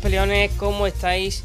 peleones, ¿cómo estáis?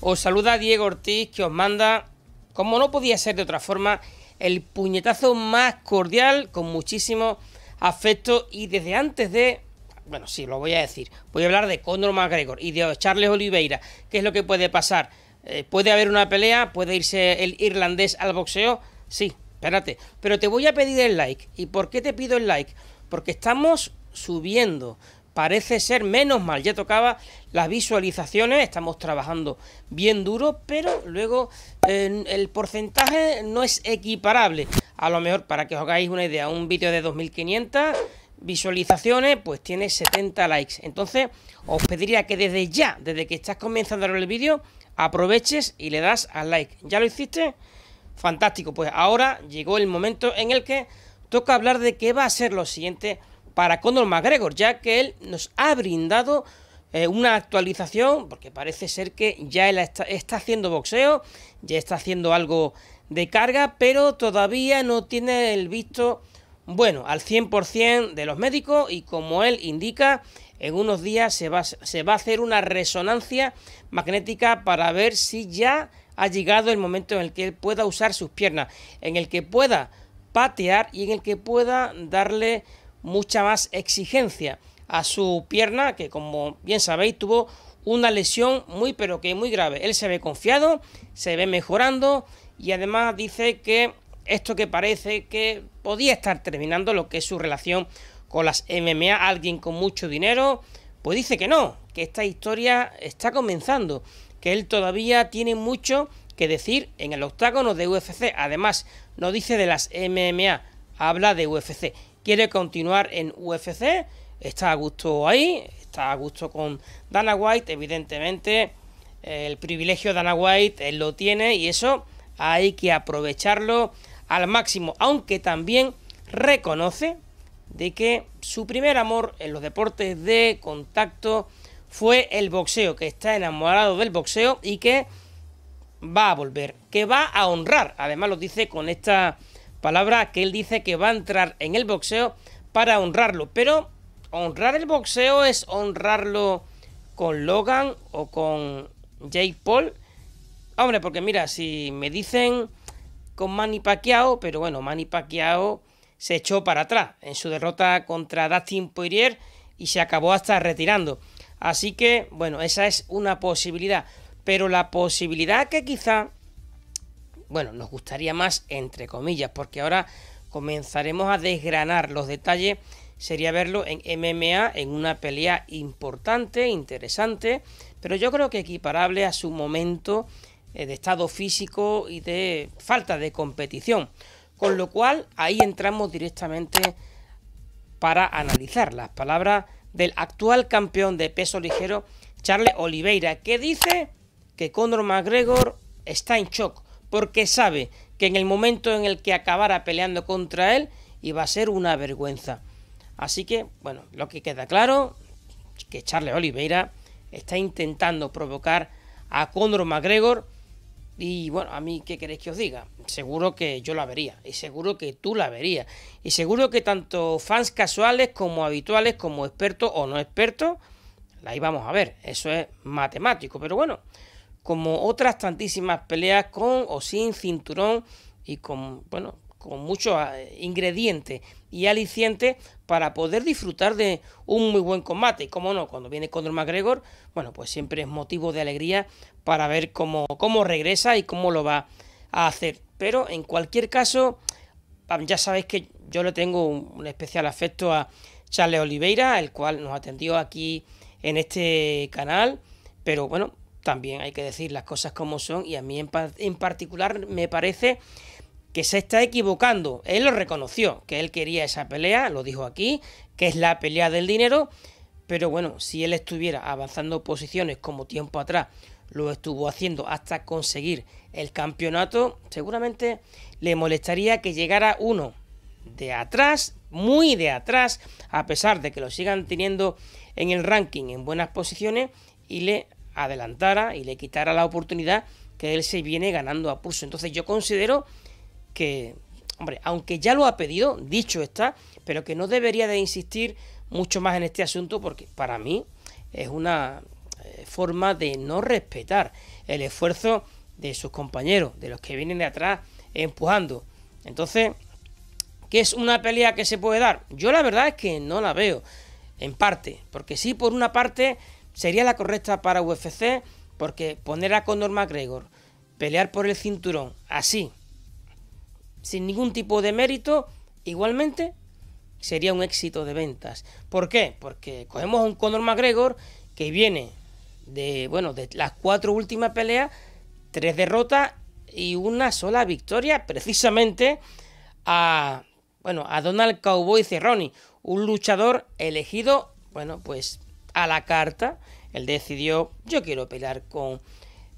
Os saluda Diego Ortiz que os manda, como no podía ser de otra forma, el puñetazo más cordial, con muchísimo afecto y desde antes de... Bueno, sí, lo voy a decir. Voy a hablar de Conor McGregor y de Charles Oliveira. ¿Qué es lo que puede pasar? Eh, ¿Puede haber una pelea? ¿Puede irse el irlandés al boxeo? Sí, espérate. Pero te voy a pedir el like. ¿Y por qué te pido el like? Porque estamos subiendo parece ser menos mal. Ya tocaba las visualizaciones, estamos trabajando bien duro, pero luego el porcentaje no es equiparable. A lo mejor, para que os hagáis una idea, un vídeo de 2500 visualizaciones, pues tiene 70 likes. Entonces, os pediría que desde ya, desde que estás comenzando a ver el vídeo, aproveches y le das al like. ¿Ya lo hiciste? Fantástico, pues ahora llegó el momento en el que toca hablar de qué va a ser lo siguiente para Conor McGregor, ya que él nos ha brindado eh, una actualización, porque parece ser que ya él está, haciendo boxeo, ya está haciendo algo de carga, pero todavía no tiene el visto bueno al 100% de los médicos y como él indica, en unos días se va, se va, a hacer una resonancia magnética para ver si ya ha llegado el momento en el que él pueda usar sus piernas, en el que pueda patear y en el que pueda darle mucha más exigencia a su pierna, que como bien sabéis tuvo una lesión muy pero que muy grave. Él se ve confiado, se ve mejorando y además dice que esto que parece que podía estar terminando lo que es su relación con las MMA, alguien con mucho dinero, pues dice que no, que esta historia está comenzando, que él todavía tiene mucho que decir en el octágono de UFC. Además, no dice de las MMA, habla de UFC quiere continuar en UFC, está a gusto ahí, está a gusto con Dana White, evidentemente eh, el privilegio de Dana White lo tiene y eso hay que aprovecharlo al máximo, aunque también reconoce de que su primer amor en los deportes de contacto fue el boxeo, que está enamorado del boxeo y que va a volver, que va a honrar, además lo dice con esta Palabra que él dice que va a entrar en el boxeo para honrarlo. Pero honrar el boxeo es honrarlo con Logan o con Jake Paul. Hombre, porque mira, si me dicen con Manny Pacquiao, pero bueno, Manny Pacquiao se echó para atrás en su derrota contra Dustin Poirier y se acabó hasta retirando. Así que, bueno, esa es una posibilidad. Pero la posibilidad que quizá bueno, nos gustaría más, entre comillas, porque ahora comenzaremos a desgranar los detalles, sería verlo en MMA, en una pelea importante, interesante, pero yo creo que equiparable a su momento eh, de estado físico y de falta de competición. Con lo cual, ahí entramos directamente para analizar las palabras del actual campeón de peso ligero, Charles Oliveira, que dice que Conor McGregor está en shock porque sabe que en el momento en el que acabara peleando contra él iba a ser una vergüenza. Así que, bueno, lo que queda claro es que Charles Oliveira está intentando provocar a Conor McGregor y bueno, a mí qué queréis que os diga? Seguro que yo la vería y seguro que tú la verías y seguro que tanto fans casuales como habituales, como expertos o no expertos, la íbamos a ver. Eso es matemático, pero bueno, como otras tantísimas peleas con o sin cinturón y con, bueno, con muchos eh, ingredientes y alicientes para poder disfrutar de un muy buen combate. Y como no, cuando viene Conor McGregor, bueno, pues siempre es motivo de alegría para ver cómo, cómo regresa y cómo lo va a hacer. Pero en cualquier caso, ya sabéis que yo le tengo un especial afecto a Charles Oliveira, el cual nos atendió aquí en este canal. Pero bueno, también hay que decir las cosas como son y a mí en, particular me parece que se está equivocando. Él lo reconoció, que él quería esa pelea, lo dijo aquí, que es la pelea del dinero, pero bueno, si él estuviera avanzando posiciones como tiempo atrás lo estuvo haciendo hasta conseguir el campeonato, seguramente le molestaría que llegara uno de atrás, muy de atrás, a pesar de que lo sigan teniendo en el ranking en buenas posiciones y le adelantara y le quitara la oportunidad que él se viene ganando a pulso. Entonces yo considero que, hombre, aunque ya lo ha pedido, dicho está, pero que no debería de insistir mucho más en este asunto porque para mí es una eh, forma de no respetar el esfuerzo de sus compañeros, de los que vienen de atrás empujando. Entonces, ¿qué es una pelea que se puede dar? Yo la verdad es que no la veo, en parte, porque sí, por una parte, sería la correcta para UFC porque poner a Conor McGregor, pelear por el cinturón así, sin ningún tipo de mérito, igualmente sería un éxito de ventas. ¿Por qué? Porque cogemos a un Conor McGregor que viene de, bueno, de las cuatro últimas peleas, tres derrotas y una sola victoria, precisamente a, bueno, a Donald Cowboy Cerrone, un luchador elegido, bueno, pues a la carta, él decidió, yo quiero pelear con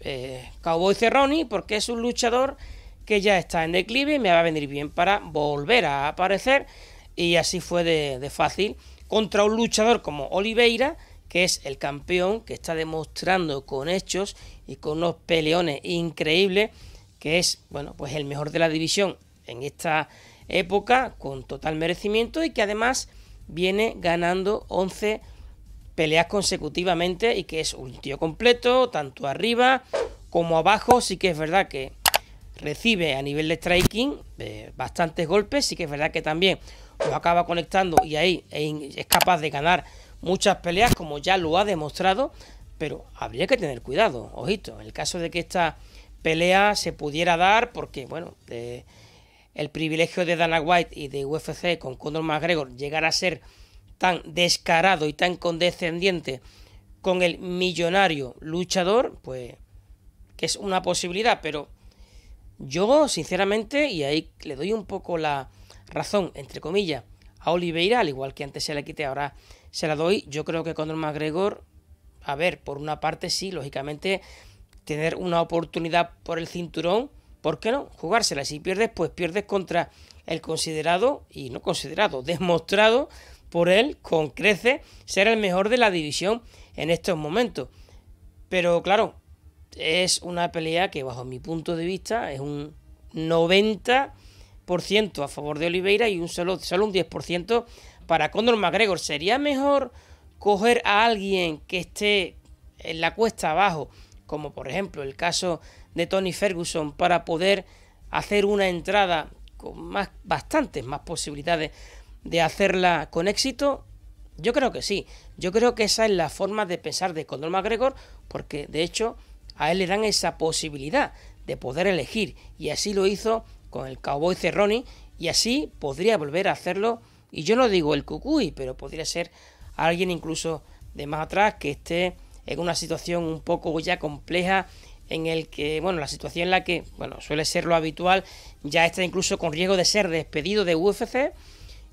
eh, Cowboy Cerroni, porque es un luchador que ya está en declive y me va a venir bien para volver a aparecer. Y así fue de, de fácil contra un luchador como Oliveira, que es el campeón, que está demostrando con hechos y con unos peleones increíbles, que es, bueno, pues el mejor de la división en esta época, con total merecimiento y que además viene ganando 11 peleas consecutivamente y que es un tío completo, tanto arriba como abajo. Sí que es verdad que recibe a nivel de striking eh, bastantes golpes, sí que es verdad que también lo acaba conectando y ahí es capaz de ganar muchas peleas como ya lo ha demostrado, pero habría que tener cuidado, ojito, en el caso de que esta pelea se pudiera dar, porque bueno, eh, el privilegio de Dana White y de UFC con Conor McGregor llegar a ser tan descarado y tan condescendiente con el millonario luchador, pues que es una posibilidad, pero yo sinceramente, y ahí le doy un poco la razón, entre comillas, a Oliveira, al igual que antes se la quité, ahora se la doy, yo creo que con el McGregor, a ver, por una parte sí, lógicamente, tener una oportunidad por el cinturón, ¿por qué no? Jugársela, si pierdes, pues pierdes contra el considerado, y no considerado, demostrado por él con crece ser el mejor de la división en estos momentos. Pero claro, es una pelea que bajo mi punto de vista es un 90% a favor de Oliveira y un solo, solo un 10% para Conor McGregor. ¿Sería mejor coger a alguien que esté en la cuesta abajo, como por ejemplo el caso de Tony Ferguson, para poder hacer una entrada con más, bastantes más posibilidades de hacerla con éxito? Yo creo que sí. Yo creo que esa es la forma de pensar de Conor McGregor, porque de hecho a él le dan esa posibilidad de poder elegir, y así lo hizo con el Cowboy Cerrone, y así podría volver a hacerlo. Y yo no digo el Cucuy, pero podría ser alguien incluso de más atrás que esté en una situación un poco ya compleja en el que, bueno, la situación en la que, bueno, suele ser lo habitual, ya está incluso con riesgo de ser despedido de UFC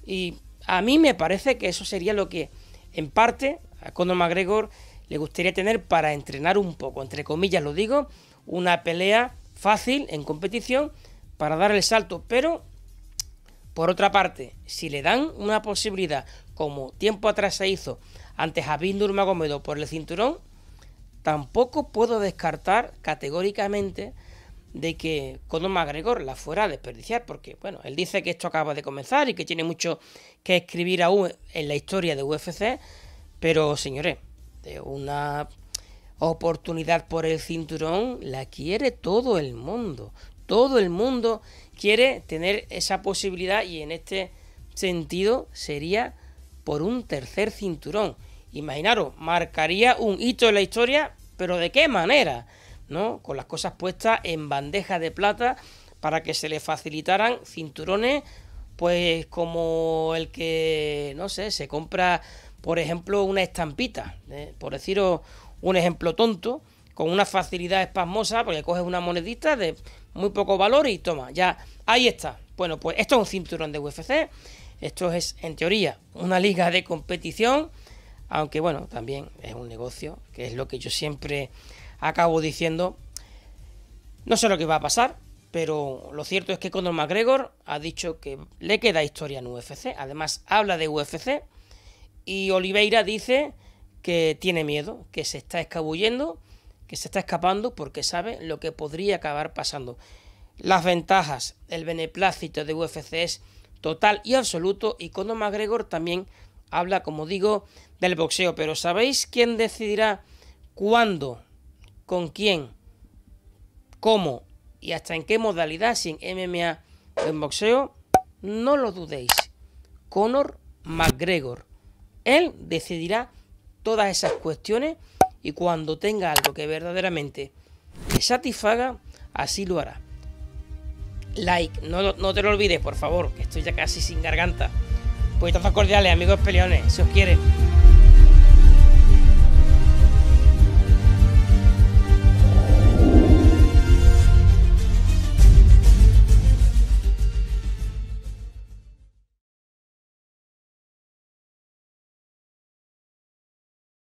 y a mí me parece que eso sería lo que, en parte, a Conor McGregor le gustaría tener para entrenar un poco, entre comillas lo digo, una pelea fácil en competición para dar el salto. Pero, por otra parte, si le dan una posibilidad, como tiempo atrás se hizo ante Javid Nurmagomedov por el cinturón, tampoco puedo descartar categóricamente de que Conor McGregor la fuera a desperdiciar, porque bueno, él dice que esto acaba de comenzar y que tiene mucho que escribir aún en la historia de UFC, pero señores, de una oportunidad por el cinturón la quiere todo el mundo, todo el mundo quiere tener esa posibilidad y en este sentido sería por un tercer cinturón. Imaginaros, marcaría un hito en la historia, pero ¿de qué manera? ¿no? Con las cosas puestas en bandeja de plata para que se le facilitaran cinturones, pues como el que, no sé, se compra, por ejemplo, una estampita, ¿eh? por deciros un ejemplo tonto, con una facilidad espasmosa, porque coges una monedita de muy poco valor y toma, ya, ahí está. Bueno, pues esto es un cinturón de UFC, esto es, en teoría, una liga de competición, aunque bueno, también es un negocio, que es lo que yo siempre acabo diciendo, no sé lo que va a pasar, pero lo cierto es que Conor McGregor ha dicho que le queda historia en UFC, además habla de UFC, y Oliveira dice que tiene miedo, que se está escabullendo, que se está escapando porque sabe lo que podría acabar pasando. Las ventajas, el beneplácito de UFC es total y absoluto y Conor McGregor también habla, como digo, del boxeo. Pero ¿sabéis quién decidirá cuándo con quién, cómo y hasta en qué modalidad, sin MMA o en boxeo, no lo dudéis. Conor McGregor. Él decidirá todas esas cuestiones y cuando tenga algo que verdaderamente le satisfaga, así lo hará. Like, no, no te lo olvides, por favor, que estoy ya casi sin garganta. Pues cordiales, amigos peleones, si os quiere.